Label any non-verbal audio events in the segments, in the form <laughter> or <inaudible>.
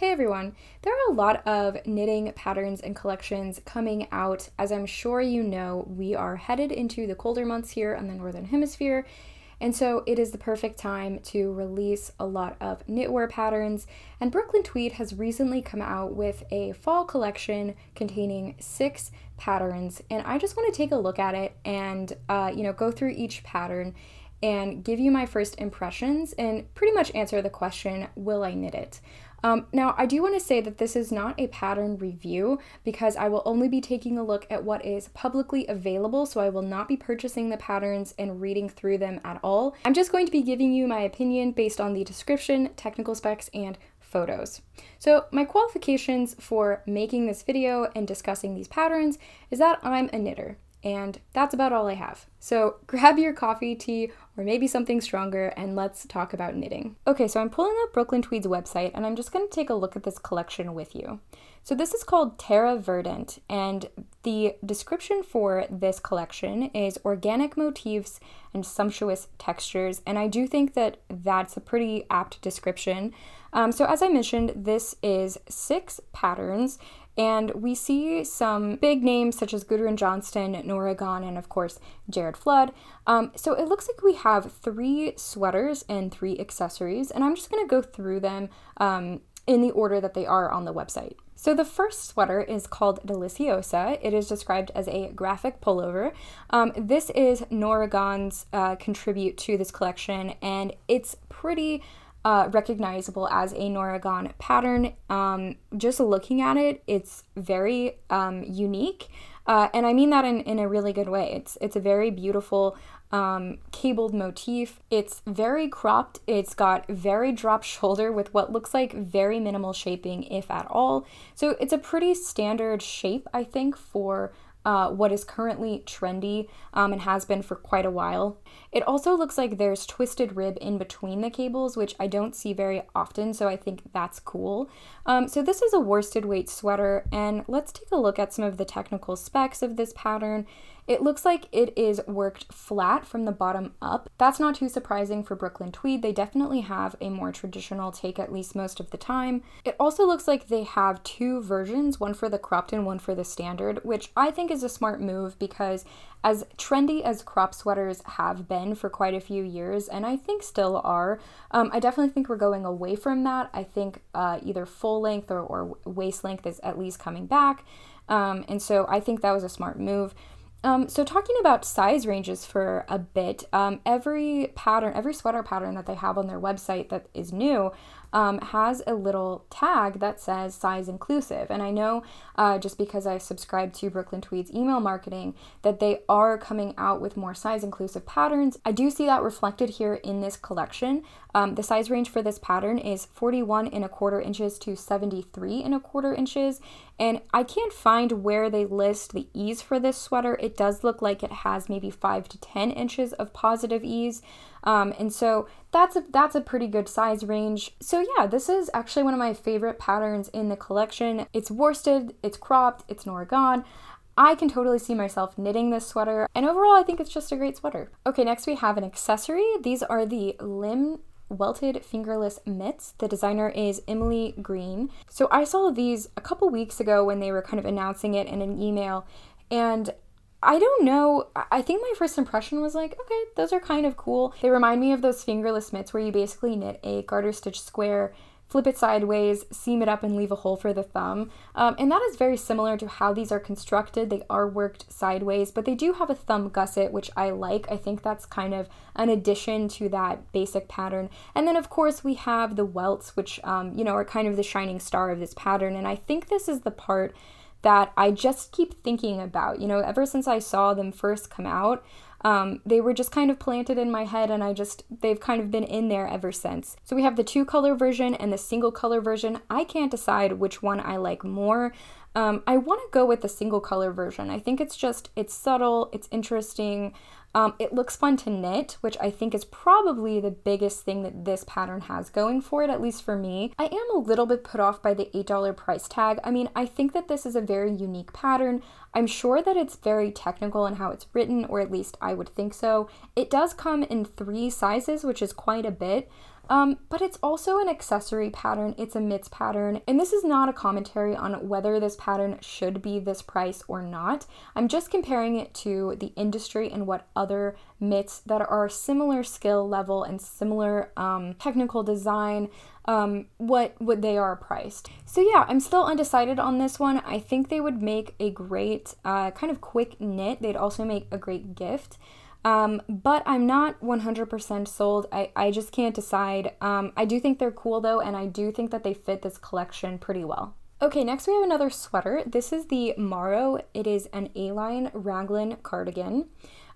Hey everyone! There are a lot of knitting patterns and collections coming out. As I'm sure you know, we are headed into the colder months here in the Northern Hemisphere, and so it is the perfect time to release a lot of knitwear patterns. And Brooklyn Tweed has recently come out with a fall collection containing six patterns, and I just want to take a look at it and, uh, you know, go through each pattern and give you my first impressions and pretty much answer the question, will I knit it? Um, now, I do want to say that this is not a pattern review because I will only be taking a look at what is publicly available, so I will not be purchasing the patterns and reading through them at all. I'm just going to be giving you my opinion based on the description, technical specs, and photos. So my qualifications for making this video and discussing these patterns is that I'm a knitter. And that's about all I have. So grab your coffee, tea, or maybe something stronger, and let's talk about knitting. Okay, so I'm pulling up Brooklyn Tweed's website, and I'm just gonna take a look at this collection with you. So this is called Terra Verdant, and the description for this collection is organic motifs and sumptuous textures, and I do think that that's a pretty apt description. Um, so as I mentioned, this is six patterns, and we see some big names such as Gudrun Johnston, Nora Gunn, and of course Jared Flood. Um, so it looks like we have three sweaters and three accessories, and I'm just going to go through them um, in the order that they are on the website. So the first sweater is called Deliciosa. It is described as a graphic pullover. Um, this is Noragon's uh, contribute to this collection, and it's pretty uh, recognizable as a noragon pattern. Um, just looking at it, it's very um, unique, uh, and I mean that in, in a really good way. It's it's a very beautiful um, cabled motif. It's very cropped. It's got very drop <laughs> shoulder with what looks like very minimal shaping, if at all. So it's a pretty standard shape, I think, for uh, what is currently trendy um, and has been for quite a while. It also looks like there's twisted rib in between the cables, which I don't see very often, so I think that's cool. Um, so this is a worsted weight sweater, and let's take a look at some of the technical specs of this pattern it looks like it is worked flat from the bottom up. That's not too surprising for Brooklyn Tweed. They definitely have a more traditional take, at least most of the time. It also looks like they have two versions, one for the cropped and one for the standard, which I think is a smart move because as trendy as crop sweaters have been for quite a few years, and I think still are, um, I definitely think we're going away from that. I think uh, either full length or, or, waist length is at least coming back. Um, and so I think that was a smart move. Um, so talking about size ranges for a bit, um, every pattern, every sweater pattern that they have on their website that is new um, has a little tag that says size inclusive. And I know uh, just because I subscribe to Brooklyn Tweed's email marketing that they are coming out with more size inclusive patterns. I do see that reflected here in this collection. Um, the size range for this pattern is 41 and a quarter inches to 73 and a quarter inches. And I can't find where they list the ease for this sweater. It does look like it has maybe 5 to 10 inches of positive ease. Um, and so that's a, that's a pretty good size range. So yeah, this is actually one of my favorite patterns in the collection. It's worsted, it's cropped, it's an Oregon. I can totally see myself knitting this sweater, and overall, I think it's just a great sweater. Okay, next we have an accessory. These are the limb welted fingerless mitts. The designer is Emily Green. So I saw these a couple weeks ago when they were kind of announcing it in an email, and I don't know. I think my first impression was like, okay, those are kind of cool. They remind me of those fingerless mitts where you basically knit a garter stitch square, flip it sideways, seam it up, and leave a hole for the thumb. Um, and that is very similar to how these are constructed. They are worked sideways, but they do have a thumb gusset, which I like. I think that's kind of an addition to that basic pattern. And then, of course, we have the welts, which, um, you know, are kind of the shining star of this pattern. And I think this is the part that I just keep thinking about. You know, ever since I saw them first come out, um, they were just kind of planted in my head, and I just, they've kind of been in there ever since. So we have the two color version and the single color version. I can't decide which one I like more. Um, I want to go with the single color version. I think it's just, it's subtle, it's interesting. Um, it looks fun to knit, which I think is probably the biggest thing that this pattern has going for it, at least for me. I am a little bit put off by the $8 price tag. I mean, I think that this is a very unique pattern. I'm sure that it's very technical in how it's written, or at least I would think so. It does come in three sizes, which is quite a bit. Um, but it's also an accessory pattern, it's a mitts pattern, and this is not a commentary on whether this pattern should be this price or not. I'm just comparing it to the industry and what other mitts that are similar skill level and similar um, technical design um, what what they are priced. So yeah, I'm still undecided on this one. I think they would make a great uh, kind of quick knit. They'd also make a great gift. Um, but I'm not 100% sold. I, I just can't decide. Um, I do think they're cool though, and I do think that they fit this collection pretty well. Okay, next we have another sweater. This is the Morrow. It is an A-line raglan cardigan.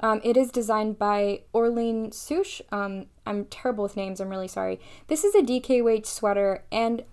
Um, it is designed by Orlean Souche. Um, I'm terrible with names, I'm really sorry. This is a DK weight sweater, and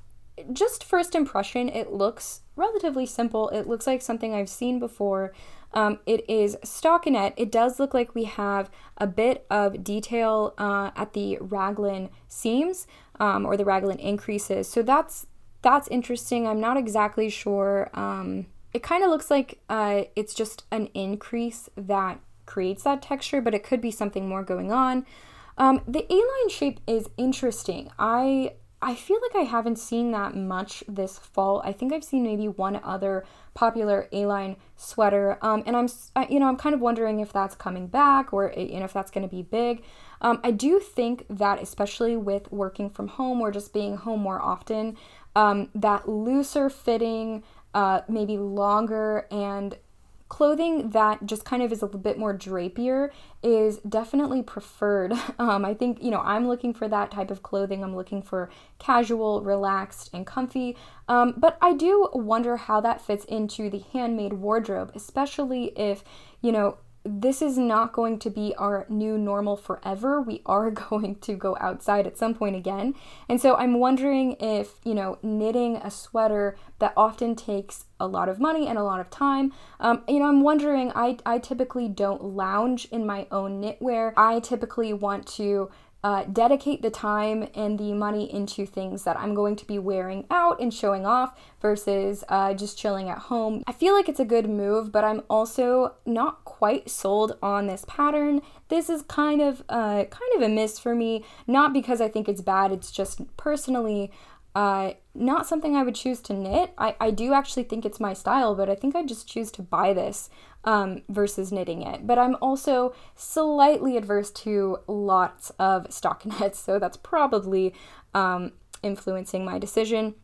just first impression, it looks relatively simple. It looks like something I've seen before. Um, it is stockinette. It does look like we have a bit of detail uh, at the raglan seams um, or the raglan increases. So that's that's interesting. I'm not exactly sure. Um, it kind of looks like uh, it's just an increase that creates that texture, but it could be something more going on. Um, the A-line shape is interesting. I I feel like I haven't seen that much this fall. I think I've seen maybe one other popular A-line sweater, um, and I'm you know I'm kind of wondering if that's coming back or you eh, know if that's going to be big. Um, I do think that especially with working from home or just being home more often, um, that looser fitting, uh, maybe longer and clothing that just kind of is a little bit more drapier is definitely preferred. <laughs> Um, I think, you know, I'm looking for that type of clothing. I'm looking for casual, relaxed, and comfy. Um, but I do wonder how that fits into the handmade wardrobe, especially if, you know, this is not going to be our new normal forever. We are <laughs> going to go outside at some point again. And so I'm wondering if, you know, knitting a sweater that often takes a lot of money and a lot of time, um, you know, I'm wondering, I, I typically don't lounge in my own knitwear. I typically want to uh, dedicate the time and the money into things that I'm going to be wearing out and showing off versus uh, just chilling at home. I feel like it's a good move, but I'm also not quite sold on this pattern. This is kind of uh, kind of a miss for me, not because I think it's bad. It's just personally, uh, not something I would choose to knit. I, I do actually think it's my style, but I think I just choose to buy this um, versus knitting it. But I'm also slightly adverse to lots of stockinettes, <laughs> so that's probably um, influencing my decision.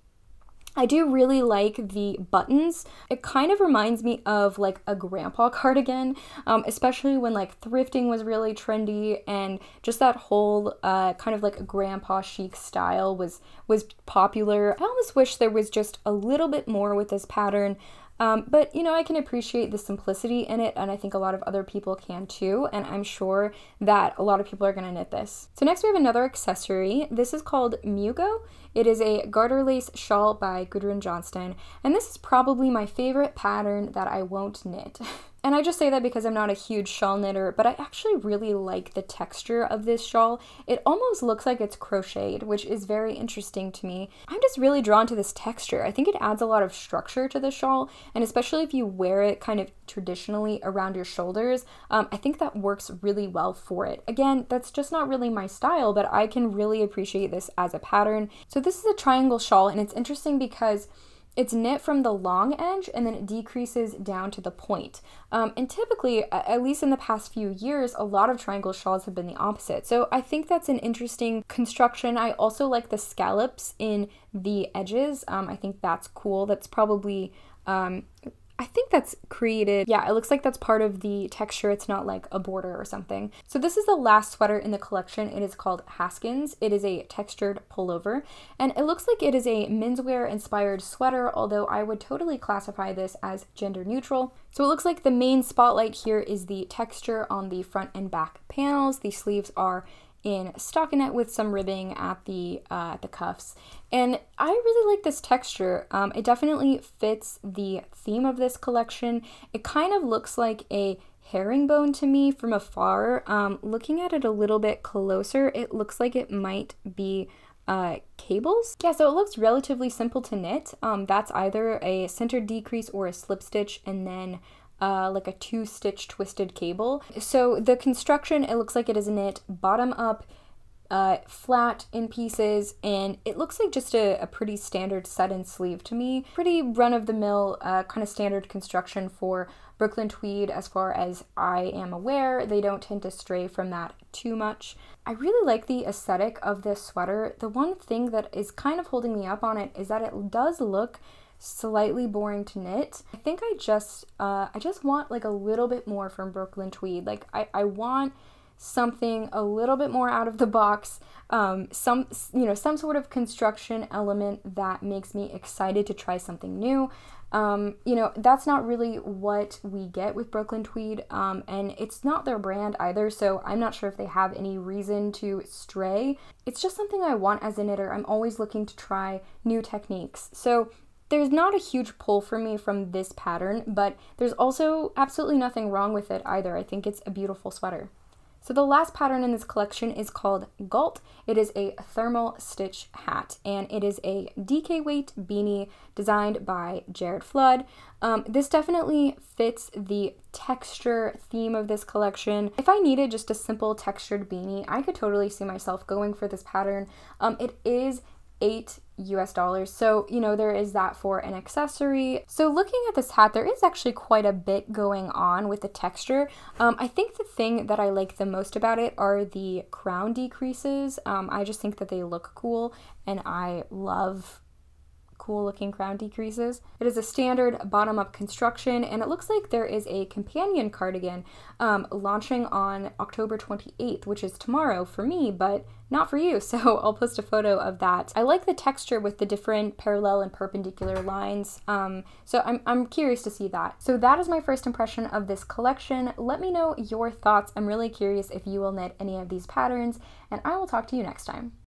I do really like the buttons. It kind of reminds me of like a grandpa <laughs> cardigan, um, especially when like thrifting was really trendy and just that whole uh, kind of like grandpa chic style was was popular. I almost wish there was just a little bit more with this pattern. Um, but you know, I can appreciate the simplicity in it, and I think a lot of other people can too. And I'm sure that a lot of people are gonna knit this. So next we have another accessory. This is called Mugo. It is a garter lace shawl by Gudrun Johnston, and this is probably my favorite pattern that I won't knit. <laughs> And I just say that because I'm not a huge shawl knitter, but I actually really like the texture of this shawl. It almost looks like it's crocheted, which is very interesting to me. I'm just really drawn to this texture. I think it adds a lot of structure to the shawl, and especially if you wear it kind of traditionally around your shoulders, um, I think that works really well for it. Again, that's just not really my style, but I can really appreciate this as a pattern. So this is a triangle shawl, and it's interesting because it's knit from the long edge and then it decreases down to the point. Um, and typically, at least in the past few years, a lot of triangle shawls have been the opposite. So I think that's an interesting construction. I also like the scallops in the edges. Um, I think that's cool. That's probably um, I think that's created. Yeah, it looks like that's part of the texture. It's not like a border or something. So this is the last sweater in the collection. It is called Haskins. It is a textured pullover and it looks like it is a menswear inspired sweater, although I would totally classify this as gender neutral. So it looks like the main spotlight here is the texture on the front and back panels. The sleeves are in stockinette with some ribbing at the uh, at the cuffs. And I really like this texture. Um, it definitely fits the theme of this collection. It kind of looks like a herringbone to me from afar. Um, looking at it a little bit closer, it looks like it might be uh, cables. Yeah, so it looks relatively simple to knit. Um, that's either a center decrease or a slip stitch and then uh, like a two stitch twisted cable. So the construction, it looks like it is knit bottom up, uh, flat in pieces, and it looks like just a, a pretty standard set and sleeve to me. Pretty run of the mill uh, kind of standard construction for Brooklyn Tweed as far as I am aware. They don't tend to stray from that too much. I really like the aesthetic of this sweater. The one thing that is kind of holding me up on it is that it does look slightly boring to knit. I think I just uh, I just want like a little bit more from Brooklyn Tweed. Like I, I want something a little bit more out of the box um, some you know some sort of construction element that makes me excited to try something new um, you know that's not really what we get with brooklyn tweed um, and it's not their brand either so i'm not sure if they have any reason to stray it's just something i want as a knitter i'm always looking to try new techniques so there's not a huge pull for me from this pattern, but there's also absolutely nothing wrong with it either. I think it's a beautiful sweater. So the last pattern in this collection is called Galt. It is a thermal stitch hat, and it is a DK weight beanie designed by Jared Flood. Um, this definitely fits the texture theme of this collection. If I needed just a simple textured beanie, I could totally see myself going for this pattern. Um, it is eight US dollars. So, you know, there is that for an accessory. So, looking at this hat, there is actually quite a bit going on with the texture. Um, I think the thing that I like the most about it are the crown decreases. Um, I just think that they look cool and I love cool looking crown decreases. It is a standard bottom up construction and it looks like there is a companion cardigan um, launching on October 28th, which is tomorrow for me, but not for you. <laughs> So I'll post a photo of that. I like the texture with the different parallel and perpendicular lines. Um, so I'm, I'm curious to see that. So that is my first impression of this collection. Let me know your thoughts. I'm really curious if you will knit any of these patterns and I will talk to you next time.